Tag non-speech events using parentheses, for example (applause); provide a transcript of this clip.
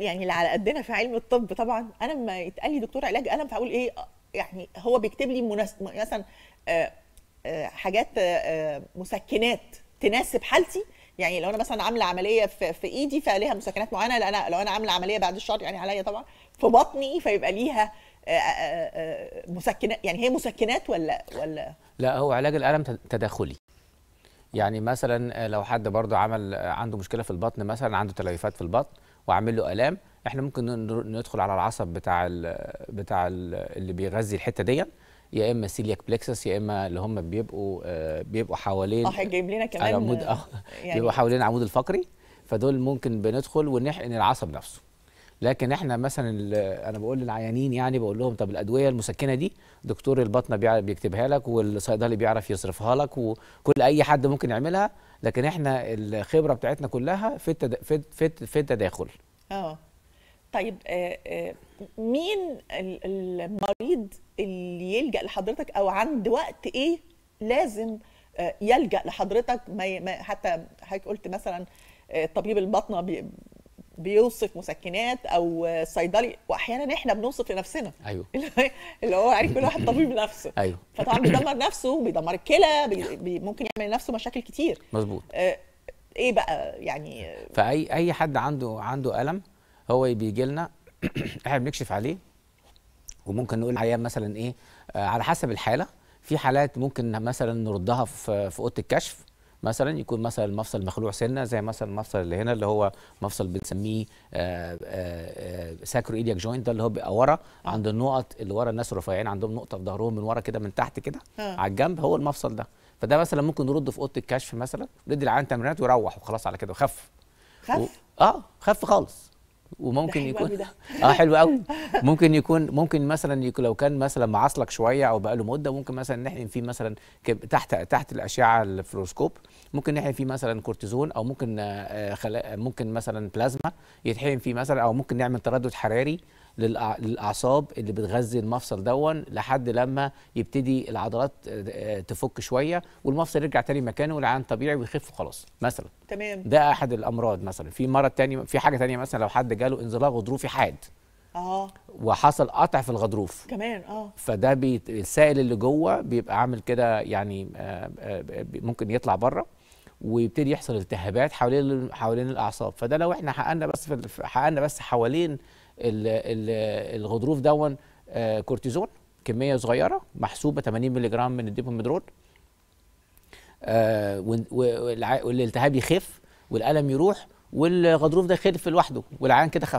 يعني اللي على قدنا في علم الطب طبعا انا لما يتقال لي دكتور علاج الم فاقول ايه يعني هو بيكتب لي مثلا آه، آه، حاجات آه، مسكنات تناسب حالتي يعني لو انا مثلا عامله عمليه في, في ايدي فعليها مسكنات معينه لا انا لو انا عامله عمليه بعد الشهر يعني عليا طبعا في بطني فيبقى ليها مسكنات يعني هي مسكنات ولا ولا لا هو علاج الالم تداخلي يعني مثلا آه، لو حد برضو عمل آه، عنده مشكله في البطن مثلا عنده تليفات في البطن وعامل له الام احنا ممكن ندخل على العصب بتاع الـ بتاع الـ اللي بيغذي الحته دي يا اما سيلياك بلكسس يا اما اللي هم بيبقوا آه، بيبقوا حوالين اه جايب لنا كمان عمود يعني بيبقوا حوالين العمود الفقري فدول ممكن بندخل ونحقن العصب نفسه لكن احنا مثلا انا بقول للعيانين يعني بقول لهم طب الادويه المسكنه دي دكتور البطنه بيكتبها لك والصيدلي بيعرف يصرفها لك وكل اي حد ممكن يعملها لكن احنا الخبره بتاعتنا كلها في التد... في في, في التداخل اه طيب آه، آه، مين المريض اللي يلجا لحضرتك او عند وقت ايه لازم آه، يلجا لحضرتك ما حتى حضرتك قلت مثلا طبيب البطنه بيوصف مسكنات او صيدلي واحيانا احنا بنوصف لنفسنا ايوه (laughs) اللي هو عارف كل واحد طبيب نفسه ايوه فطبعا بيدمر نفسه بيدمر الكلى بي ممكن يعمل لنفسه مشاكل كتير مظبوط آه ايه بقى يعني فاي اي حد عنده عنده الم هو بيجي لنا (clears throat) احنا بنكشف عليه وممكن نقول عيان مثلا ايه آه على حسب الحاله في حالات ممكن مثلا نردها في في اوضه الكشف مثلا يكون مثلا المفصل مخلوع سنه زي مثلا المفصل اللي هنا اللي هو مفصل بنسميه ساكرو ايدياك جوينت ده اللي هو بيبقى ورا عند النقط اللي ورا الناس الرفيعين عندهم نقطه في ظهرهم من ورا كده من تحت كده على الجنب هو المفصل ده فده مثلا ممكن نرده في اوضه الكشف مثلا ندي العيان تمرينات ويروح وخلاص على كده وخف خف و... اه خف خالص وممكن يكون (laughs) اه حلو قوي ممكن يكون ممكن مثلا يكون لو كان مثلا معصلك شويه او بقاله مده ممكن مثلا نحقن فيه مثلا تحت تحت الاشعه الفلوروسكوب ممكن نحقن فيه مثلا كورتيزون او ممكن آه، ممكن مثلا بلازما يتحقن فيه مثلا او ممكن نعمل تردد حراري للاعصاب اللي بتغذي المفصل دون لحد لما يبتدي العضلات آه، آه، تفك شويه والمفصل يرجع تاني مكانه والعيان طبيعي ويخف خلاص مثلا تمام ده احد الامراض مثلا في مرض تاني في حاجه تانية مثلا لو حد جاله انزلاق غضروفي حاد اه وحصل قطع في الغضروف كمان اه فده السائل اللي جوه بيبقى عامل كده يعني آه، ممكن يطلع بره ويبتدي يحصل التهابات حوالين حوالين الاعصاب فده لو احنا حققنا بس حققنا بس حوالين الغضروف دون آه، كورتيزون كميه صغيره محسوبه 80 ملغ من الديبوميدرون آه، والالتهاب يخف والالم يروح والغضروف ده خف لوحده والعيان كده خف